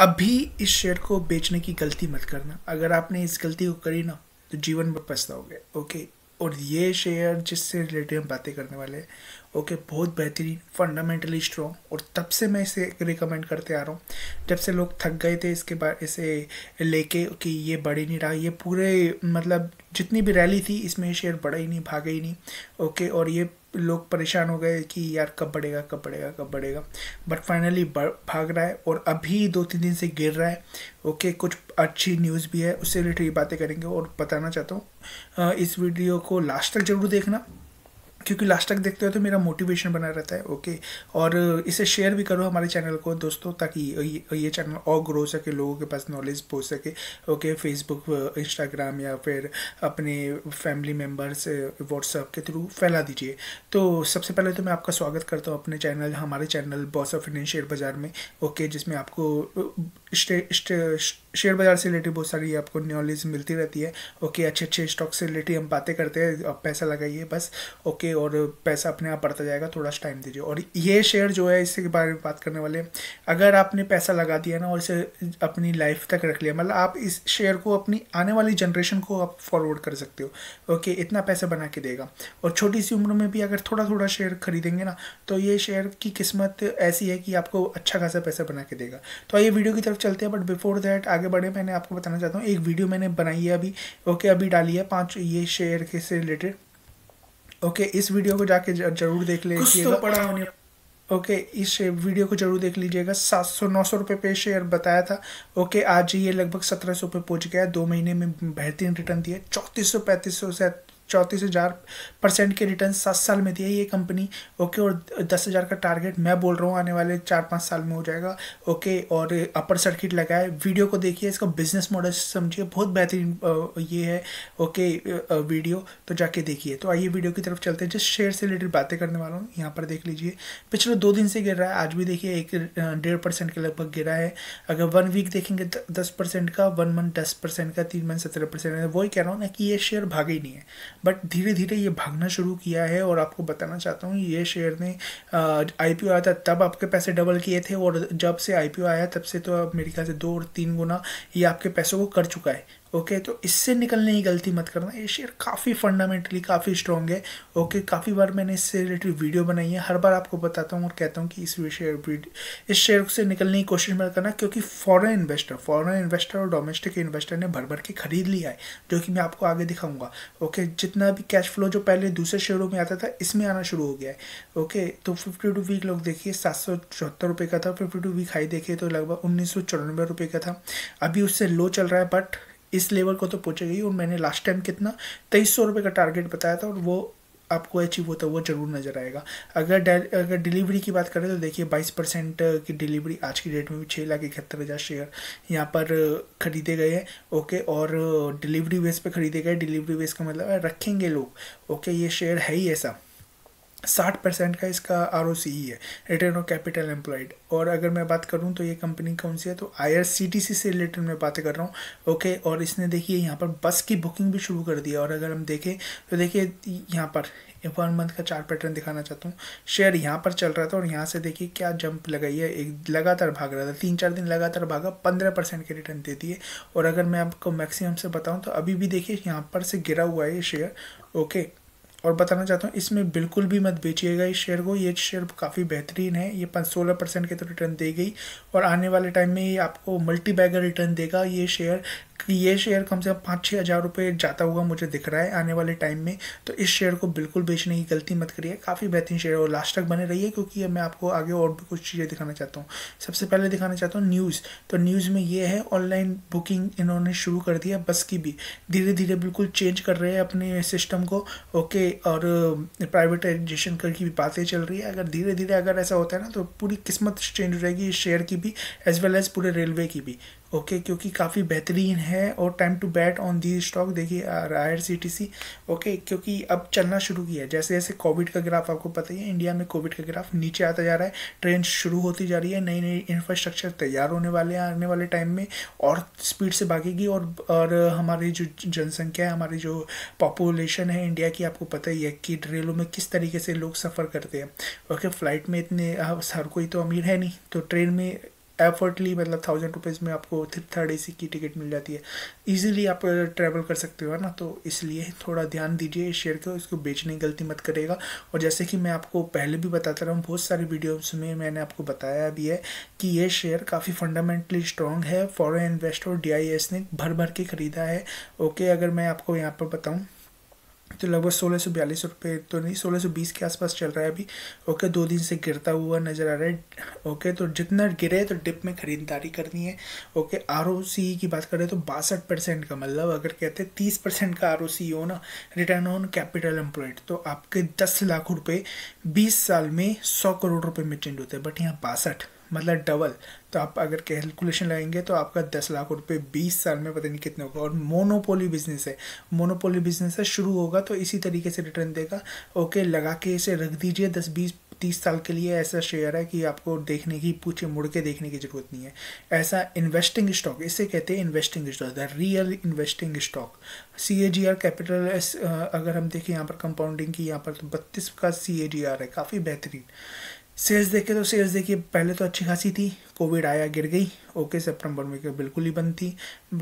अभी इस शेयर को बेचने की गलती मत करना अगर आपने इस गलती को करी ना तो जीवन में पछताओगे ओके और ये शेयर जिससे रिलेटेड हम बातें करने वाले हैं ओके बहुत बेहतरीन फंडामेंटली स्ट्रॉन्ग और तब से मैं इसे रिकमेंड करते आ रहा हूँ जब से लोग थक गए थे इसके बाद इसे लेके कि ये बढ़ ही नहीं रहा ये पूरे मतलब जितनी भी रैली थी इसमें शेयर बढ़ा ही नहीं भागा ही नहीं ओके और ये लोग परेशान हो गए कि यार कब बढ़ेगा कब बढ़ेगा कब बढ़ेगा बट फाइनली भाग रहा है और अभी दो तीन दिन से गिर रहा है ओके कुछ अच्छी न्यूज़ भी है उससे रिलेटेड बातें करेंगे और बताना चाहता हूँ इस वीडियो को लास्ट तक ज़रूर देखना क्योंकि लास्ट तक देखते हो तो मेरा मोटिवेशन बना रहता है ओके और uh, इसे शेयर भी करो हमारे चैनल को दोस्तों ताकि ये चैनल और ग्रो हो सके लोगों के पास नॉलेज पहुँच सके ओके फेसबुक इंस्टाग्राम या फिर अपने फैमिली मेम्बर्स व्हाट्सअप के थ्रू फैला दीजिए तो सबसे पहले तो मैं आपका स्वागत करता हूँ अपने चैनल हमारे channel boss of Indian share बाज़ार में ओके जिसमें आपको uh, शेयर बाज़ार से रिलेटेड बहुत सारी आपको नॉलेज मिलती रहती है ओके अच्छे अच्छे स्टॉक से रिलेटेड हम बातें करते हैं आप पैसा लगाइए बस ओके और पैसा अपने आप बढ़ता जाएगा थोड़ा सा टाइम दीजिए और ये शेयर जो है इसके बारे में बात करने वाले अगर आपने पैसा लगा दिया ना और इसे अपनी लाइफ तक रख लिया मतलब आप इस शेयर को अपनी आने वाली जनरेशन को आप फॉरवर्ड कर सकते हो ओके इतना पैसा बना के देगा और छोटी सी उम्र में भी अगर थोड़ा थोड़ा शेयर खरीदेंगे ना तो ये शेयर की किस्मत ऐसी है कि आपको अच्छा खासा पैसा बना के देगा तो आइए वीडियो की तरफ तरफ चलते हैं बट बिफोर दैट आगे बढ़े मैंने आपको बताना चाहता हूँ एक वीडियो मैंने बनाई है अभी ओके अभी डाली है पाँच ये शेयर के से रिलेटेड ओके इस वीडियो को जाके जरूर देख तो लीजिएगा ओके okay, इस वीडियो को जरूर देख लीजिएगा सात सौ नौ सौ रुपये पे शेयर बताया था ओके okay, आज ये लगभग सत्रह सौ पे पहुँच गया है दो महीने में बेहतरीन रिटर्न दिया चौंतीस सौ पैंतीस सौ से चौंतीस हज़ार परसेंट के रिटर्न सात साल में दिया ये कंपनी ओके और दस हज़ार का टारगेट मैं बोल रहा हूँ आने वाले चार पाँच साल में हो जाएगा ओके और अपर सर्किट लगाए वीडियो को देखिए इसका बिजनेस मॉडल समझिए बहुत बेहतरीन ये है ओके वीडियो तो जाके देखिए तो आइए वीडियो की तरफ चलते हैं जिस शेयर से रिलेटेड बातें करने वाला हूँ यहाँ पर देख लीजिए पिछले दो दिन से गिर रहा है आज भी देखिए एक डेढ़ परसेंट के लगभग गिरा है अगर वन वीक देखेंगे तो दस परसेंट का वन मंथ दस परसेंट का तीन मंथ सत्रह परसेंट वही कह रहा हूँ ना कि ये शेयर भागे ही नहीं है बट धीरे धीरे ये भागना शुरू किया है और आपको बताना चाहता हूँ ये शेयर ने आई पी आया था तब आपके पैसे डबल किए थे और जब से आई पी आया तब से तो अब मेरे ख्याल से दो और तीन गुना ये आपके पैसों को कर चुका है ओके okay, तो इससे निकलने की गलती मत करना ये शेयर काफ़ी फंडामेंटली काफ़ी स्ट्रॉन्ग है ओके okay, काफ़ी बार मैंने इससे रिलेटेड वीडियो बनाई है हर बार आपको बताता हूँ और कहता हूँ कि इस शेयर इस शेयर से निकलने की कोशिश मत करना क्योंकि फॉरेन इन्वेस्टर फॉरेन इन्वेस्टर और डोमेस्टिक इन्वेस्टर ने भर भर के खरीद लिया है जो कि मैं आपको आगे दिखाऊंगा ओके okay, जितना भी कैश फ्लो जो पहले दूसरे शेयरों में आता था इसमें आना शुरू हो गया है ओके तो फिफ्टी टू वीक लोग देखिए सात सौ चौहत्तर रुपये का था फिफ्टी टू वीक हाई देखिए तो लगभग उन्नीस सौ चौरानवे रुपये का था अभी उससे लो चल रहा है बट इस लेवल को तो पहुंचेगी और मैंने लास्ट टाइम कितना तेईस सौ रुपये का टारगेट बताया था और वो आपको अचीव होता हुआ जरूर नज़र आएगा अगर अगर डिलीवरी की बात करें तो देखिए बाईस परसेंट की डिलीवरी आज की डेट में भी छः लाख इकहत्तर हज़ार शेयर यहाँ पर ख़रीदे गए हैं ओके और डिलीवरी वेस पे ख़रीदे गए डिलीवरी वेस का मतलब है रखेंगे लोग ओके ये शेयर है ही ऐसा साठ परसेंट का इसका आर e है रिटर्न ऑन कैपिटल एम्प्लॉयड और अगर मैं बात करूँ तो ये कंपनी कौन सी है तो आई से रिलेटेड मैं बातें कर रहा हूँ ओके और इसने देखिए यहाँ पर बस की बुकिंग भी शुरू कर दी है और अगर हम देखें तो देखिए यहाँ पर वन मंथ का चार पैटर्न दिखाना चाहता हूँ शेयर यहाँ पर चल रहा था और यहाँ से देखिए क्या जंप लगाई है एक लगातार भाग रहा था तीन चार दिन लगातार भागा पंद्रह परसेंट के रिटर्न दे दिए और अगर मैं आपको मैक्सिमम से बताऊँ तो अभी भी देखिए यहाँ पर से गिरा हुआ है ये शेयर ओके और बताना चाहता हूँ इसमें बिल्कुल भी मत बेचिएगा इस शेयर को ये शेयर काफ़ी बेहतरीन है ये पाँच सोलह परसेंट के तो रिटर्न दे गई और आने वाले टाइम में ये आपको मल्टी बैगर रिटर्न देगा ये शेयर ये शेयर कम से कम पाँच छः हज़ार रुपये जाता हुआ मुझे दिख रहा है आने वाले टाइम में तो इस शेयर को बिल्कुल बेचने की गलती मत करिए काफ़ी बेहतरीन शेयर और लास्ट तक बने रहिए क्योंकि मैं आपको आगे और भी कुछ चीज़ें दिखाना चाहता हूँ सबसे पहले दिखाना चाहता हूँ न्यूज़ तो न्यूज़ में ये है ऑनलाइन बुकिंग इन्होंने शुरू कर दिया बस की भी धीरे धीरे बिल्कुल चेंज कर रहे हैं अपने सिस्टम को ओके और प्राइवेटाइजेशन कर की भी बातें चल रही है अगर धीरे धीरे अगर ऐसा होता है ना तो पूरी किस्मत चेंज हो जाएगी इस शेयर की भी एज वेल एज़ पूरे रेलवे की भी ओके okay, क्योंकि काफ़ी बेहतरीन है और time to bet on the stock देखिए R C T C okay क्योंकि अब चलना शुरू किया है जैसे जैसे कोविड का ग्राफ आपको पता ही है इंडिया में कोविड का ग्राफ नीचे आता जा रहा है ट्रेन शुरू होती जा रही है नई नई इंफ्रास्ट्रक्चर तैयार होने वाले हैं आने वाले टाइम में और स्पीड से भागेगी और और हमारी जो जनसंख्या है हमारी जो पॉपुलेशन है इंडिया की आपको पता ही है कि रेलों में किस तरीके से लोग सफ़र करते हैं ओके फ्लाइट में इतने हर कोई तो अमीर है नहीं तो ट्रेन में एफर्टली मतलब थाउजेंड रुपीज़ में आपको थर्ड ए की टिकट मिल जाती है ईजिली आप ट्रैवल कर सकते हो ना तो इसलिए थोड़ा ध्यान दीजिए इस शेयर को इसको बेचने की गलती मत करेगा और जैसे कि मैं आपको पहले भी बताता रहा हूँ बहुत सारी वीडियोज़ में मैंने आपको बताया भी है कि ये शेयर काफ़ी फंडामेंटली स्ट्रॉन्ग है फॉरन इन्वेस्टर डी ने भर भर के ख़रीदा है ओके अगर मैं आपको यहाँ पर बताऊँ तो लगभग सोलह सौ बयालीस रुपये तो नहीं सोलह सौ बीस के आसपास चल रहा है अभी ओके दो दिन से गिरता हुआ नज़र आ रहा है ओके तो जितना गिरे तो डिप में ख़रीदारी करनी है ओके आर की बात करें तो बासठ परसेंट का मतलब अगर कहते हैं तीस परसेंट का आर हो ना रिटर्न ऑन कैपिटल एम्प्लॉयड तो आपके दस लाख रुपये बीस साल में सौ करोड़ रुपये में चेंज होते हैं बट यहाँ बासठ मतलब डबल तो आप अगर कैलकुलेशन लगाएंगे तो आपका दस लाख रुपए बीस साल में पता नहीं कितने होगा और मोनोपोली बिजनेस है मोनोपोली बिजनेस है शुरू होगा तो इसी तरीके से रिटर्न देगा ओके लगा के इसे रख दीजिए दस बीस तीस साल के लिए ऐसा शेयर है कि आपको देखने की पूछे मुड़ के देखने की ज़रूरत नहीं है ऐसा इन्वेस्टिंग स्टॉक इसे कहते हैं investing stock the real investing stock C A G R capital अगर हम देखें यहाँ पर कंपाउंडिंग की यहाँ पर तो बत्तीस का सी ए जी आर है काफ़ी बेहतरीन सेल्स देखे तो सेल्स देखिए पहले तो अच्छी खासी थी कोविड आया गिर गई ओके सितंबर में तो बिल्कुल ही बंद थी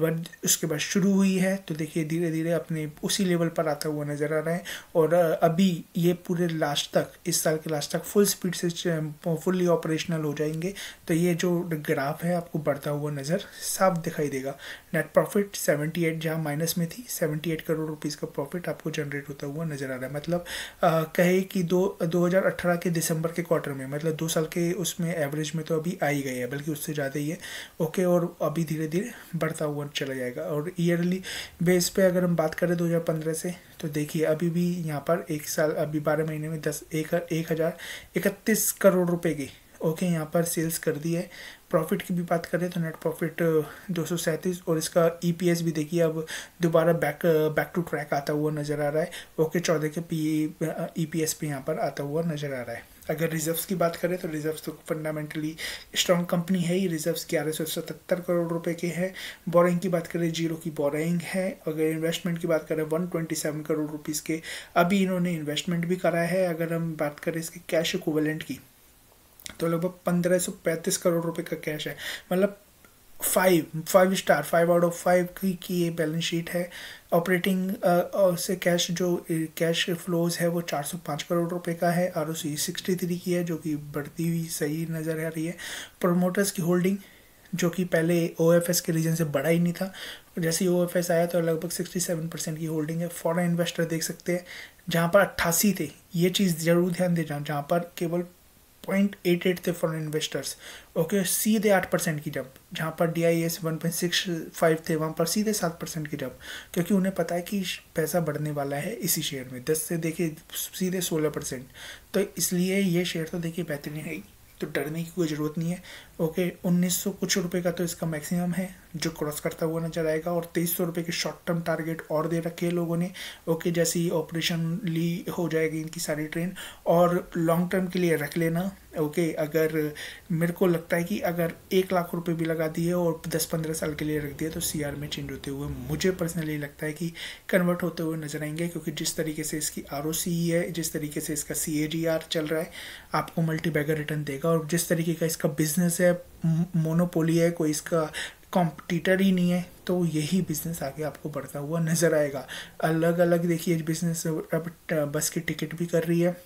बट उसके बाद शुरू हुई है तो देखिए धीरे धीरे अपने उसी लेवल पर आता हुआ नज़र आ रहा है और अभी ये पूरे लास्ट तक इस साल के लास्ट तक फुल स्पीड से फुल्ली ऑपरेशनल हो जाएंगे तो ये जो ग्राफ है आपको बढ़ता हुआ नज़र साफ दिखाई देगा नेट प्रॉफिट 78 एट जहाँ माइनस में थी 78 करोड़ रुपीज़ का प्रॉफिट आपको जनरेट होता हुआ नज़र आ रहा है मतलब आ, कहे कि दो दो के दिसंबर के क्वार्टर में मतलब दो साल के उसमें एवरेज में तो अभी आ ही गए है बल्कि उससे ज़्यादा ही है ओके और अभी धीरे धीरे बढ़ता हुआ चला जाएगा और ईयरली बेस पे अगर हम बात करें 2015 से तो देखिए अभी भी यहाँ पर एक साल अभी बारह महीने में दस एक एक हज़ार इकतीस करोड़ रुपये की ओके यहाँ पर सेल्स कर दी है प्रॉफिट की भी बात करें तो नेट प्रॉफिट दो और इसका ईपीएस e भी देखिए अब दोबारा बैक बैक टू ट्रैक आता हुआ नज़र आ रहा है ओके चौदह के पी ईपीएस e पे यहाँ पर आता हुआ नज़र आ रहा है अगर रिजर्व्स की बात करें तो रिजर्व्स तो फंडामेंटली स्ट्रॉन्ग कंपनी है ये रिजर्व्स ग्यारह सौ सतहत्तर करोड़ रुपए के हैं बोरिंग की बात करें जीरो की बोरिंग है अगर इन्वेस्टमेंट की बात करें one twenty seven crore rupees के अभी इन्होंने इन्वेस्टमेंट भी करा है अगर हम बात करें इसके कैश इक्वलेंट की तो लगभग पंद्रह सौ पैंतीस करोड़ रुपए का कैश है मतलब five five star five out of five की की ये बैलेंस शीट है ऑपरेटिंग uh, uh, से कैश जो कैश uh, फ्लोज है वो चार सौ पाँच करोड़ रुपए का है R O C sixty three की है जो कि बढ़ती हुई सही नज़र आ रही है प्रोमोटर्स की होल्डिंग जो कि पहले ओ एफ एस के रीजन से बड़ा ही नहीं था जैसे ही ओ एफ एस आया तो लगभग सिक्सटी सेवन परसेंट की होल्डिंग है फॉरन इन्वेस्टर देख सकते हैं जहाँ पर अट्ठासी थे ये चीज़ ज़रूर ध्यान दें जहाँ पर केवल पॉइंट एट एट थे फॉरन इन्वेस्टर्स ओके सीधे आठ परसेंट की जब जहाँ पर D I S one point six five थे वहाँ पर सीधे सात परसेंट की जब क्योंकि उन्हें पता है कि पैसा बढ़ने वाला है इसी शेयर में दस से देखिए सीधे सोलह परसेंट तो इसलिए ये शेयर तो देखिए बेहतरीन है तो डरने की कोई ज़रूरत नहीं है ओके उन्नीस सौ कुछ रुपये का तो इसका मैक्सिमम है जो क्रॉस करता हुआ नजर आएगा और तेईस सौ रुपये के शॉर्ट टर्म टारगेट और दे रखे हैं लोगों ने ओके जैसे ही ऑपरेशन ली हो जाएगी इनकी सारी ट्रेन और लॉन्ग टर्म के लिए रख लेना ओके अगर मेरे को लगता है कि अगर एक लाख रुपए भी लगा दिए और दस पंद्रह साल के लिए रख दिए तो आर में चेंज होते हुए मुझे पर्सनली लगता है कि कन्वर्ट होते हुए नजर आएंगे क्योंकि जिस तरीके से इसकी आर है जिस तरीके से इसका सी चल रहा है आपको मल्टी बैगर रिटर्न देगा और जिस तरीके का इसका बिजनेस है मोनोपोली है कोई इसका कॉम्पिटिटर ही नहीं है तो यही बिजनेस आगे आपको बढ़ता हुआ नज़र आएगा अलग अलग देखिए बिजनेस अब बस की टिकट भी कर रही है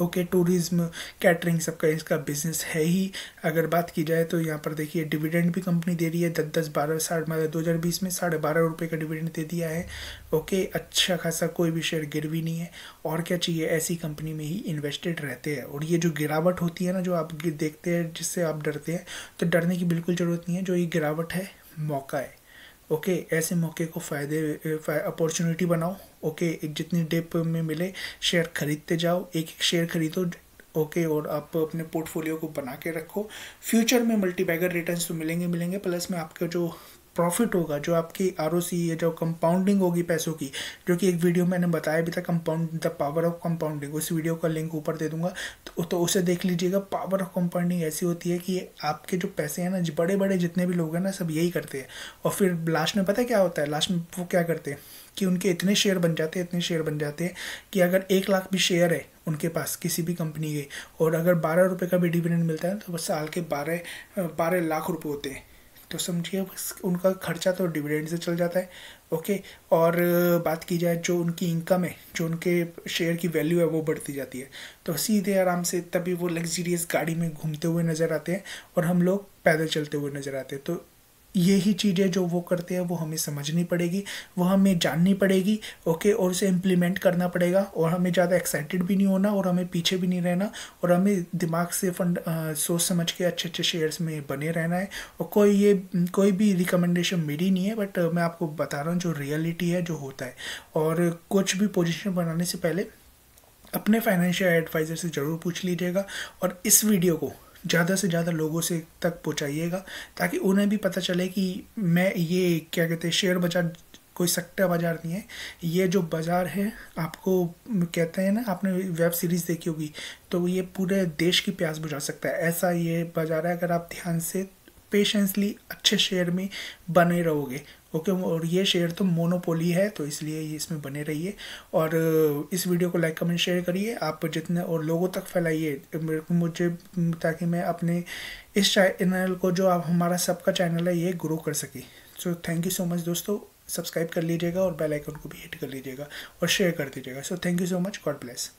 ओके टूरिज्म कैटरिंग सबका इसका बिजनेस है ही अगर बात की जाए तो यहाँ पर देखिए डिविडेंड भी कंपनी दे रही है दस दस बारह साठ मतलब दो हज़ार बीस में साढ़े बारह रुपये का डिविडेंड दे दिया है ओके अच्छा खासा कोई भी शेयर गिर भी नहीं है और क्या चाहिए ऐसी कंपनी में ही इन्वेस्टेड रहते हैं और ये जो गिरावट होती है ना जो आप देखते हैं जिससे आप डरते हैं तो डरने की बिल्कुल ज़रूरत नहीं है जो ये गिरावट है मौका है ओके ऐसे मौके को फ़ायदे अपॉर्चुनिटी बनाओ ओके जितनी डिप में मिले शेयर खरीदते जाओ एक एक शेयर खरीदो ओके और आप अपने पोर्टफोलियो को बना के रखो फ्यूचर में मल्टीबैगर रिटर्न्स तो मिलेंगे मिलेंगे प्लस में आपका जो प्रॉफिट होगा जो आपकी आर या जो कंपाउंडिंग होगी पैसों की जो कि एक वीडियो मैंने बताया भी था compound the power of compounding उस वीडियो का लिंक ऊपर दे दूंगा तो, तो उसे देख लीजिएगा पावर ऑफ कंपाउंडिंग ऐसी होती है कि आपके जो पैसे हैं ना बड़े बड़े जितने भी लोग हैं ना सब यही करते हैं और फिर लास्ट में पता क्या होता है लास्ट में वो क्या करते हैं कि उनके इतने शेयर बन जाते हैं इतने शेयर बन जाते हैं कि अगर एक लाख भी शेयर है उनके पास किसी भी कंपनी के और अगर बारह रुपये का भी डिविडेंड मिलता है तो बस साल के बारह बारह लाख रुपये होते हैं तो समझिए उनका खर्चा तो डिविडेंड से चल जाता है ओके और बात की जाए जो उनकी इनकम है जो उनके शेयर की वैल्यू है वो बढ़ती जाती है तो सीधे आराम से तभी वो लग्जरियस गाड़ी में घूमते हुए नज़र आते हैं और हम लोग पैदल चलते हुए नज़र आते हैं तो ये ही चीज़ें जो वो करते हैं वो हमें समझनी पड़ेगी वो हमें जाननी पड़ेगी ओके और उसे इम्प्लीमेंट करना पड़ेगा और हमें ज़्यादा एक्साइटेड भी नहीं होना और हमें पीछे भी नहीं रहना और हमें दिमाग से फंड आ, सोच समझ के अच्छे अच्छे शेयर्स में बने रहना है और कोई ये कोई भी रिकमेंडेशन मेरी नहीं है बट मैं आपको बता रहा हूँ जो रियलिटी है जो होता है और कुछ भी पोजिशन बनाने से पहले अपने फाइनेंशियल एडवाइज़र से ज़रूर पूछ लीजिएगा और इस वीडियो को ज़्यादा से ज़्यादा लोगों से तक पहुँचाइएगा ताकि उन्हें भी पता चले कि मैं ये क्या कहते हैं शेयर बाज़ार कोई सट्टा बाज़ार नहीं है ये जो बाज़ार है आपको कहते हैं ना आपने वेब सीरीज़ देखी होगी तो ये पूरे देश की प्यास बुझा सकता है ऐसा ये बाज़ार है अगर आप ध्यान से पेशेंसली अच्छे शेयर में बने रहोगे ओके और ये शेयर तो मोनोपोली है तो इसलिए ये इसमें बने रहिए और इस वीडियो को लाइक कमेंट शेयर करिए आप जितने और लोगों तक फैलाइए तो मुझे ताकि मैं अपने इस चैनल को जो आप हमारा सबका चैनल है ये ग्रो कर सके so thank you so much दोस्तों सब्सक्राइब कर लीजिएगा और बेल आइकन को भी हिट कर लीजिएगा और शेयर कर दीजिएगा so thank you so much God bless